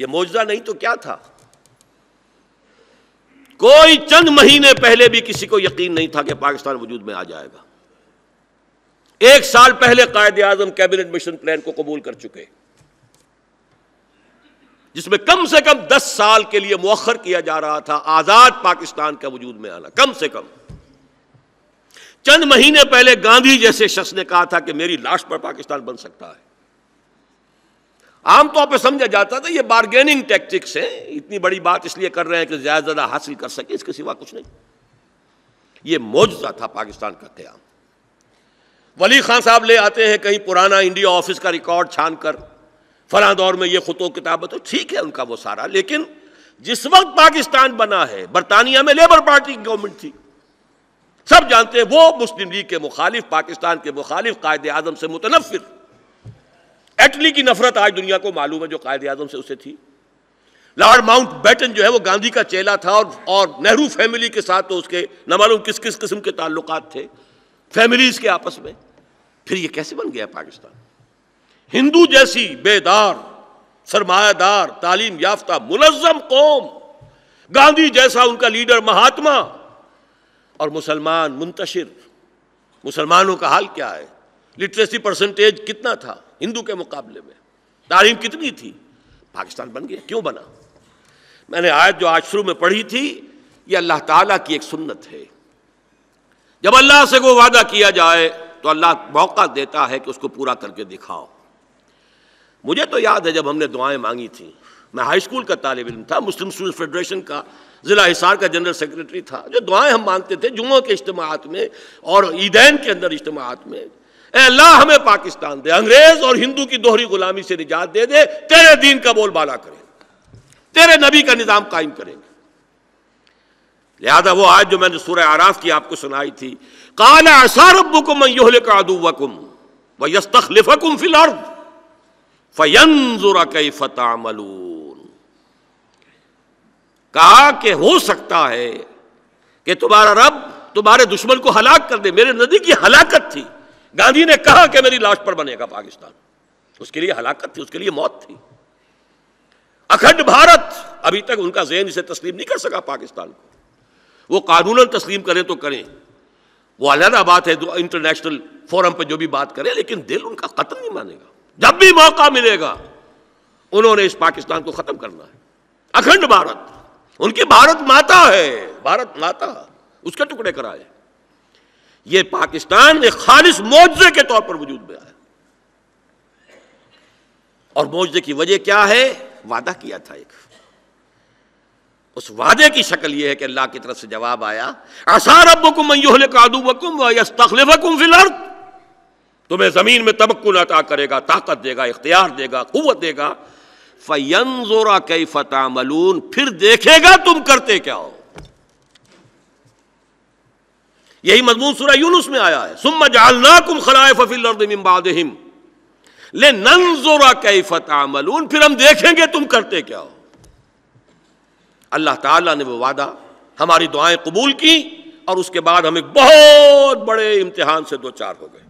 ये मौजदा नहीं तो क्या था कोई चंद महीने पहले भी किसी को यकीन नहीं था कि पाकिस्तान वजूद में आ जाएगा एक साल पहले Quaid Azam cabinet mission plan को कबूल कर चुके जिसमें कम से कम दस साल के लिए मौखर किया जा रहा था आजाद पाकिस्तान का वजूद में आना कम से कम चंद महीने पहले गांधी जैसे शख्स ने कहा था कि मेरी लाश पर पाकिस्तान बन सकता है आमतौर पर समझा जाता था ये बार्गेनिंग टैक्टिक्स हैं इतनी बड़ी बात इसलिए कर रहे हैं कि ज़्यादा ज़्यादा हासिल कर सके इसके सिवा कुछ नहीं ये मौजा था पाकिस्तान का क्याम वली खान साहब ले आते हैं कहीं पुराना इंडिया ऑफिस का रिकॉर्ड छान कर फला दौर में ये खुतो किताब तो ठीक है उनका वो सारा लेकिन जिस वक्त पाकिस्तान बना है बरतानिया में लेबर पार्टी की गवर्नमेंट थी सब जानते हैं वो मुस्लिम लीग के मुखालिफ पाकिस्तान के मुखालिफ कायद आजम से मुतनफिर एटली की नफरत आज दुनिया को मालूम है जो कायद आजम से उसे थी लॉर्ड माउंट बैटन जो है वो गांधी का चेला था और और नेहरू फैमिली के साथ तो उसके न मालूम किस किस किस्म के ताल्लुक थे फैमिलीज के आपस में फिर ये कैसे बन गया पाकिस्तान हिंदू जैसी बेदार सरमायादार तालीम याफ्ता मुनजम कौम गांधी जैसा उनका लीडर महात्मा और मुसलमान मुंतशिर मुसलमानों का हाल क्या है लिटरेसी परसेंटेज कितना था हिंदू के मुकाबले में तालीम कितनी थी पाकिस्तान बन गया क्यों बना मैंने आयत जो आज शुरू में पढ़ी थी ये अल्लाह ताला की एक सुन्नत है जब अल्लाह से वो वादा किया जाए तो अल्लाह मौका देता है कि उसको पूरा करके दिखाओ मुझे तो याद है जब हमने दुआएं मांगी थी मैं हाई स्कूल का तालब इम था मुस्लिम स्टूडेंट फेडरेशन का ज़िला हिसार का जनरल सेक्रेटरी था जो दुआएं हम मांगते थे जुमों के इज्तम में और ईदैन के अंदर इज्तम में अल्लाह हमें पाकिस्तान दे अंग्रेज और हिंदू की दोहरी गुलामी से निजात दे दे तेरे दीन का बोलबाला करें तेरे नबी का निज़ाम कायम करेंगे लिहाजा वो आज जो मैंने सूर्य आराफ की आपको सुनाई थी काला असारबुकुम कादुवकुम व फिल फतामलून कहा कि हो सकता है कि तुम्हारा रब तुम्हारे दुश्मन को हलाक कर दे मेरे नदी की हलाकत थी गांधी ने कहा कि मेरी लाश पर बनेगा पाकिस्तान उसके लिए हलाकत थी उसके लिए मौत थी अखंड भारत अभी तक उनका जहन इसे तस्लीम नहीं कर सका पाकिस्तान को वो कानून तस्लीम करें तो करें वो अलहदा बात है इंटरनेशनल फोरम पर जो भी बात करें लेकिन दिल उनका कत्ल नहीं मानेगा जब भी मौका मिलेगा उन्होंने इस पाकिस्तान को खत्म करना है अखंड भारत उनकी भारत माता है भारत माता उसके टुकड़े कराए ये पाकिस्तान एक खालिश मुआवजे के तौर पर वजूद में आया और मुआवजे की वजह क्या है वादा किया था एक उस वादे की शक्ल यह है कि अल्लाह की तरफ से जवाब आया असारबुकुम फिलर्द तुम्हें जमीन में तबक्कुन अता करेगा ताकत देगा इख्तियार देगा कुत देगा फयनजोरा कई फता मलून फिर देखेगा तुम करते क्या हो यही मजमून सूरा यूनुस में आया है सुम्मा जालनाकुम खलाफिलबादहिम ले नंजोरा कैफत आमलून फिर हम देखेंगे तुम करते क्या हो अल्लाह ताला ने वो वादा हमारी दुआएं कबूल की और उसके बाद हम एक बहुत बड़े इम्तिहान से दो चार हो गए